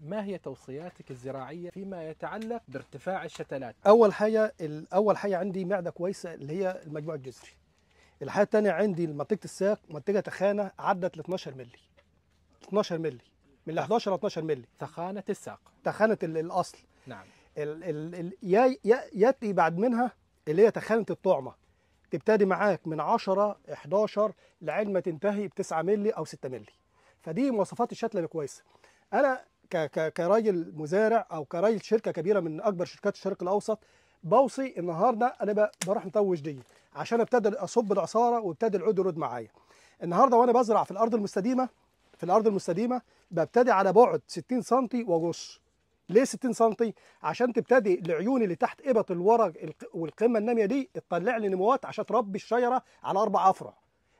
ما هي توصياتك الزراعيه فيما يتعلق بارتفاع الشتلات؟ اول حاجه اول حاجه عندي معده كويسه اللي هي المجموع الجذري. الحاجه الثانيه عندي منطقه الساق منطقه تخانه عدت ل 12 مللي. 12 مللي من 11 ل 12 مللي تخانه الساق تخانه الاصل نعم ال ال ال يا ياتي بعد منها اللي هي تخانه الطعمه تبتدي معاك من 10 11 لعين ما تنتهي ب 9 مللي او 6 مللي فدي مواصفات الشتله الكويسه انا كراجل مزارع او كراجل شركه كبيره من اكبر شركات الشرق الاوسط بوصي النهارده انا بروح مطوش دي عشان ابتدي اصب العصاره وابتدي العود يرد معايا النهارده وانا بزرع في الارض المستديمه في الارض المستديمه ببتدي على بعد 60 سم وجص ليه 60 سم عشان تبتدي العيون اللي تحت ابط الورق والقمه الناميه دي تطلع لي نموات عشان تربي الشجره على اربع افرع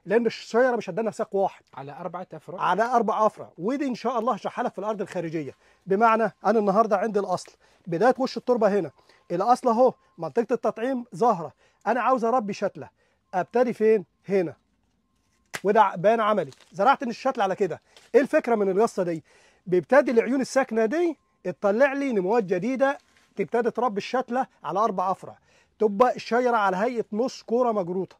لان الشجره مش هتدينا ساق واحد على اربع افرع على اربع افرع ودي ان شاء الله هشرحها في الارض الخارجيه بمعنى انا النهارده عندي الاصل بدايه وش التربه هنا الاصل اهو منطقه التطعيم ظاهره انا عاوز اربي شتله ابتدي فين هنا وده بيان عملي زرعت ان الشتل على كده ايه الفكره من القصه دي بيبتدي العيون الساكنه دي تطلع لي نموات جديده تبتدي تربي الشتله على اربع افرع تبقى الشجره على هيئه نص كوره مجروطه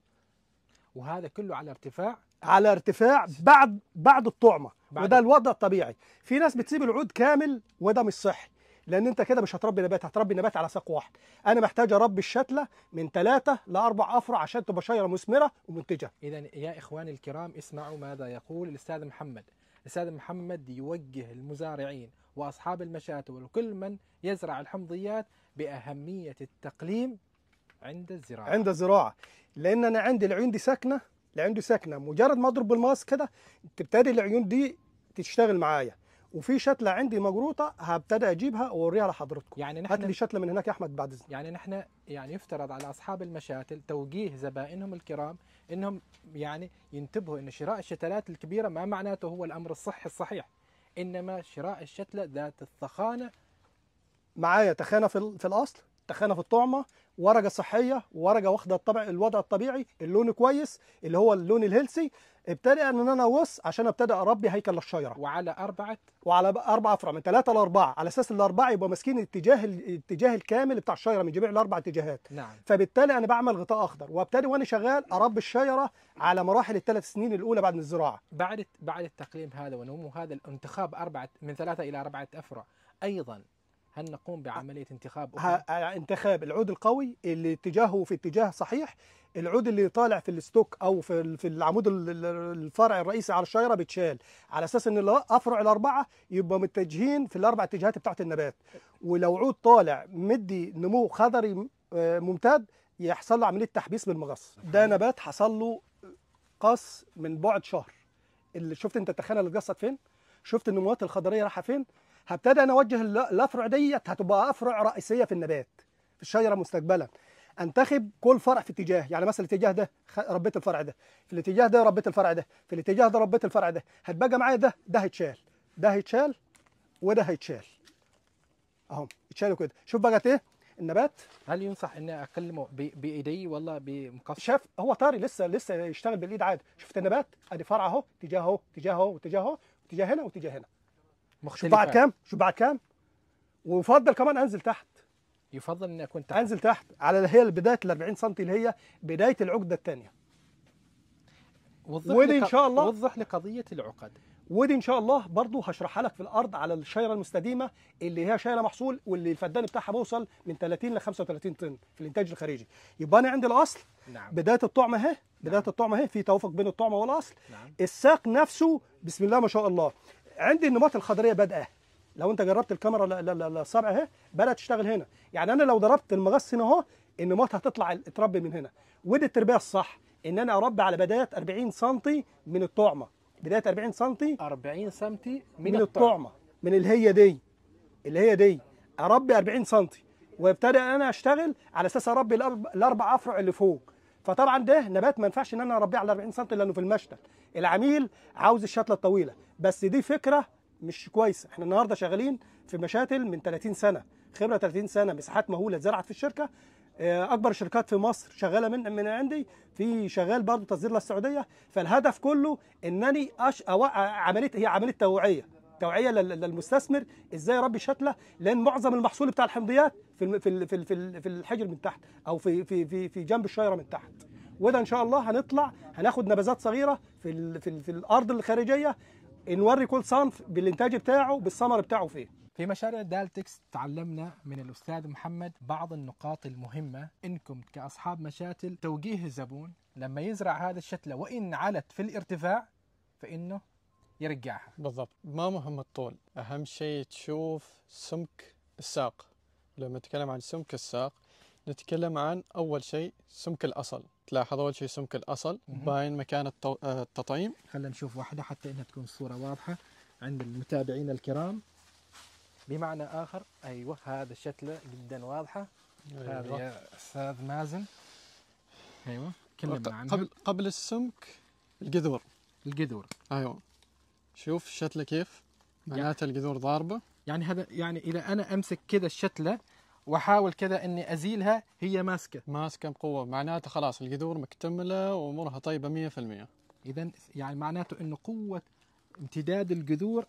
وهذا كله على ارتفاع على ارتفاع بعد بعد الطعمه بعد وده الوضع الطبيعي في ناس بتسيب العود كامل وده مش صحي لان انت كده مش هتربي نبات هتربي نبات على ساق واحد انا محتاج اربي الشتله من ثلاثه لاربع افرع عشان تبقى شجره مثمره ومنتجه اذا يا اخواني الكرام اسمعوا ماذا يقول الاستاذ محمد الاستاذ محمد يوجه المزارعين واصحاب المشاتل وكل من يزرع الحمضيات باهميه التقليم عند الزراعه عند الزراعه لان انا عندي العيون دي ساكنه العيون دي ساكنه مجرد ما اضرب بالماس كده تبتدي العيون دي تشتغل معايا وفي شتله عندي مجروطه هبتدي اجيبها واوريها لحضرتكم يعني نحن هات لي شتله من هناك يا احمد بعد اذنك يعني نحن يعني يفترض على اصحاب المشاتل توجيه زبائنهم الكرام انهم يعني ينتبهوا ان شراء الشتلات الكبيره ما معناته هو الامر الصحي الصحيح انما شراء الشتله ذات الثخانه معايا تخانه في, في الاصل تخانه في الطعمه ورقه صحيه ورقه واخده الطبع الوضع الطبيعي اللون كويس اللي هو اللون الهيلسي ابتدى ان انا اوص عشان ابتدي اربي هيكل للشايره وعلى اربعه وعلى اربع افرع من ثلاثه لاربعه على اساس الاربعه يبقوا ماسكين الاتجاه الاتجاه الكامل بتاع الشجره من جميع الاربع اتجاهات نعم. فبالتالي انا بعمل غطاء اخضر وابتدي وانا شغال اربي الشجره على مراحل الثلاث سنين الاولى بعد الزراعه بعد بعد التقليم هذا ونمو هذا الانتخاب اربعه من ثلاثه الى اربعه افرع ايضا هل نقوم بعمليه انتخاب أخرى؟ آه، انتخاب العود القوي اللي اتجاهه في اتجاه صحيح العود اللي طالع في الستوك او في في العمود الفرع الرئيسي على الشجره بيتشال على اساس ان افرع الاربعه يبقى متجهين في الاربع اتجاهات بتاعه النبات ولو عود طالع مدي نمو خضري آه، ممتد يحصل له عمليه تحبيس بالمغص ده نبات حصل له قص من بعد شهر اللي شفت انت التخانه اللي فين شفت النموات الخضريه رايحه فين هبتدي انا اوجه الافرع ديت هتبقى افرع رئيسيه في النبات في الشجره مستقبلا انتخب كل فرع في اتجاه يعني مثلا الاتجاه ده ربيت الفرع ده في الاتجاه ده ربيت الفرع ده في الاتجاه ده ربيت الفرع ده هتبقى معايا ده ده هيتشال ده هيتشال وده هيتشال اهو اتشالوا كده شوف بقت ايه النبات هل ينصح اني اكلمه بايدي ولا بمقص شاف هو طاري لسه لسه يشتغل بالايد عادي شفت النبات ادي فرع اهو اتجاه اهو اتجاه اهو اتجاه هنا واتجاه هنا مختلفة شباع كام شباع كام ويفضل كمان انزل تحت يفضل اني اكون تحت انزل تحت على اللي هي بدايه ال 40 سم اللي هي بدايه العقده الثانيه ودي ان شاء الله وضح لي قضيه العقد ودي ان شاء الله برضه هشرحها لك في الارض على الشايره المستديمه اللي هي شايره محصول واللي الفدان بتاعها بيوصل من 30 ل 35 طن في الانتاج الخارجي يبقى انا عندي الاصل نعم. بدايه الطعم اهي بدايه نعم. الطعم اهي في توافق بين الطعم والاصل نعم. الساق نفسه بسم الله ما شاء الله عندي النقاط الخضريه بادئه لو انت جربت الكاميرا الصابعة اهي بدات تشتغل هنا يعني انا لو ضربت المغص هنا اهو النماط هتطلع تربي من هنا ودي التربيه الصح ان انا اربي على بدايه 40 سم من الطعمه بدايه 40 سم 40 سم من, من الطعمه من اللي هي دي اللي هي دي اربي 40 سم وابتدى انا اشتغل على اساس اربي الاربع افرع اللي فوق فطبعا ده نبات ما ينفعش ان انا اربيه على 40 سم لانه في المشتل العميل عاوز الشتله الطويله بس دي فكره مش كويسه احنا النهارده شغالين في مشاتل من 30 سنه خبره 30 سنه مساحات مهوله اتزرعت في الشركه آه، اكبر شركات في مصر شغاله من من عندي في شغال برضه تصدير للسعوديه فالهدف كله انني أش... عمليه هي عمليه توعيه توعيه للمستثمر ازاي يربي شتله لان معظم المحصول بتاع الحمضيات في في في في الحجر من تحت او في في في في جنب الشجره من تحت وده ان شاء الله هنطلع هناخد نبذات صغيره في الـ في, الـ في الارض الخارجيه نوري كل صنف بالانتاج بتاعه بالثمر بتاعه فين في مشاريع دالتكس تعلمنا من الاستاذ محمد بعض النقاط المهمه انكم كاصحاب مشاتل توجيه الزبون لما يزرع هذا الشتله وان علت في الارتفاع فانه يرجعها بالضبط ما مهم الطول اهم شيء تشوف سمك الساق لما نتكلم عن سمك الساق نتكلم عن اول شيء سمك الاصل تلاحظ اول شيء سمك الاصل باين مكان التطعيم خلينا نشوف واحده حتى انها تكون الصوره واضحه عند المتابعين الكرام بمعنى اخر ايوه هذا الشتله جدا واضحه أيوة. هذا يا استاذ مازن ايوه كلمنا عنها قبل قبل السمك القذور القذور ايوه شوف الشتله كيف معناته يعني الجذور ضاربه يعني هذا يعني اذا انا امسك كذا الشتله واحاول كذا اني ازيلها هي ماسكه ماسكه بقوه معناته خلاص الجذور مكتمله وامورها طيبه 100% اذا يعني معناته انه قوه امتداد الجذور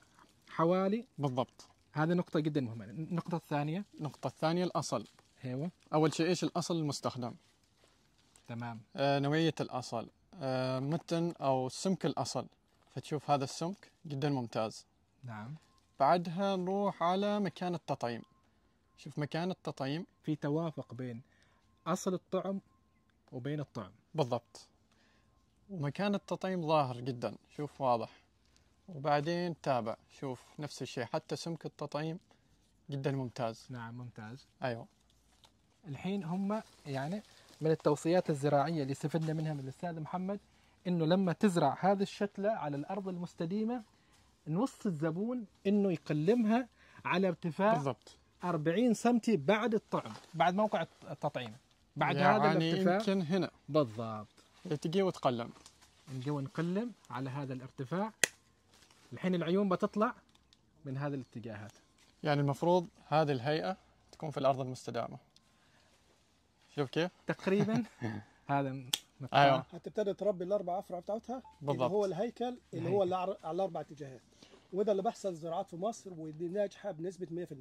حوالي بالضبط هذه نقطة جدا مهمة، النقطة الثانية النقطة الثانية الأصل ايوه أول شيء ايش الأصل المستخدم؟ تمام آه نوعية الأصل آه متن أو سمك الأصل فتشوف هذا السمك جدا ممتاز نعم بعدها نروح على مكان التطعيم شوف مكان التطعيم في توافق بين اصل الطعم وبين الطعم بالضبط ومكان التطعيم ظاهر جدا شوف واضح وبعدين تابع شوف نفس الشيء حتى سمك التطعيم جدا ممتاز نعم ممتاز ايوه الحين هم يعني من التوصيات الزراعيه اللي استفدنا منها من الاستاذ محمد انه لما تزرع هذه الشتله على الارض المستديمه نوصي الزبون انه يقلمها على ارتفاع بالضبط 40 سم بعد الطعم بعد موقع التطعيم بعد يعني هذا الارتفاع يمكن هنا بالضبط تجي وتقلم نجي ونقلم على هذا الارتفاع الحين العيون بتطلع من هذه الاتجاهات يعني المفروض هذه الهيئة تكون في الأرض المستدامة شوف كيف؟ تقريبا هذا ايوه هتبتدي تربي الاربع افرع بتاعتها بالضبط اللي هو الهيكل اللي هو اللي على الاربع اتجاهات وده اللي بحصل الزراعات في مصر ودي ناجحه بنسبه 100%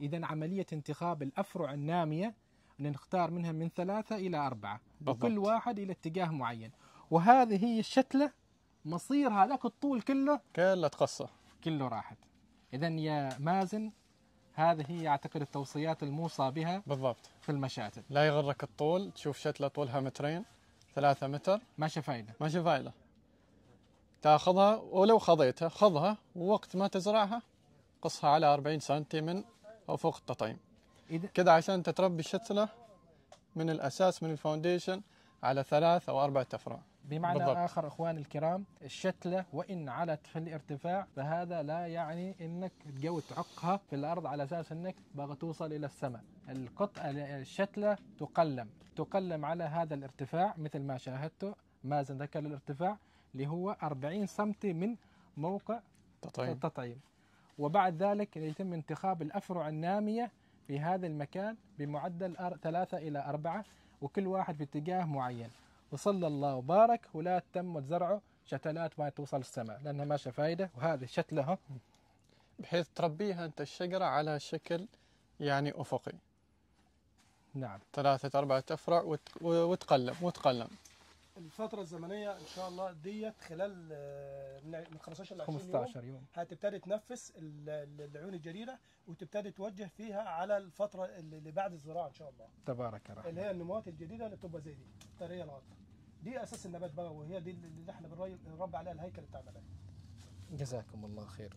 اذا عمليه انتخاب الافرع الناميه نختار منها من ثلاثه الى اربعه بالضبط. وكل واحد الى اتجاه معين وهذه هي الشتله مصير هذاك الطول كله كله تقصى كله راحت اذا يا مازن هذه هي اعتقد التوصيات الموصى بها بالضبط في المشاتل لا يغرك الطول تشوف شتله طولها مترين 3 متر ماشي فايده ماشي فايده تاخذها ولو خضيتها خذها ووقت ما تزرعها قصها على 40 سنتي من او فوق التطعيم كذا عشان تتربي الشتله من الاساس من الفاونديشن على ثلاث او اربع افرع بمعنى بالضبط. آخر اخوان الكرام الشتلة وإن علت في الارتفاع فهذا لا يعني أنك تقوي تعقها في الأرض على أساس أنك باغي توصل إلى السماء القط الشتلة تقلم تقلم على هذا الارتفاع مثل ما شاهدته مازن ذكر الارتفاع اللي هو 40 سم من موقع التطعيم, التطعيم. وبعد ذلك يتم انتخاب الأفرع النامية في هذا المكان بمعدل ثلاثة إلى أربعة وكل واحد في اتجاه معين وصلى الله وبارك ولا تم زرعه شتلات ما توصل السماء لانها ماشيه فايده وهذه شتله بحيث تربيها انت الشجره على شكل يعني افقي نعم ثلاثة أربعة أفرع وتقلم وتقلم الفترة الزمنية إن شاء الله ديت خلال آه، من 15 ل 20 15 يوم, يوم. هتبتدي تنفس العيون الجديدة وتبتدي توجه فيها على الفترة اللي بعد الزراعة إن شاء الله تبارك الرحمن اللي هي النموات الجديدة اللي بتبقى زي دي الطرية العاطفة دي اساس النبات بقى وهي دي اللي احنا بنربي عليها الهيكل بتاع النبات جزاكم الله خير